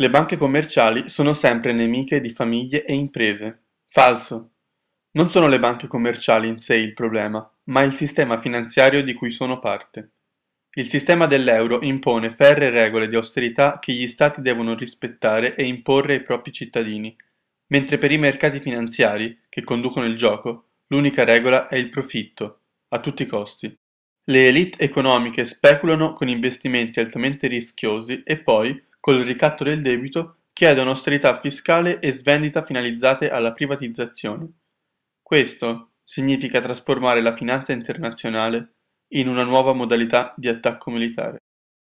Le banche commerciali sono sempre nemiche di famiglie e imprese. Falso. Non sono le banche commerciali in sé il problema, ma il sistema finanziario di cui sono parte. Il sistema dell'euro impone ferre regole di austerità che gli stati devono rispettare e imporre ai propri cittadini, mentre per i mercati finanziari, che conducono il gioco, l'unica regola è il profitto, a tutti i costi. Le elite economiche speculano con investimenti altamente rischiosi e poi col ricatto del debito, chiedono austerità fiscale e svendita finalizzate alla privatizzazione. Questo significa trasformare la finanza internazionale in una nuova modalità di attacco militare.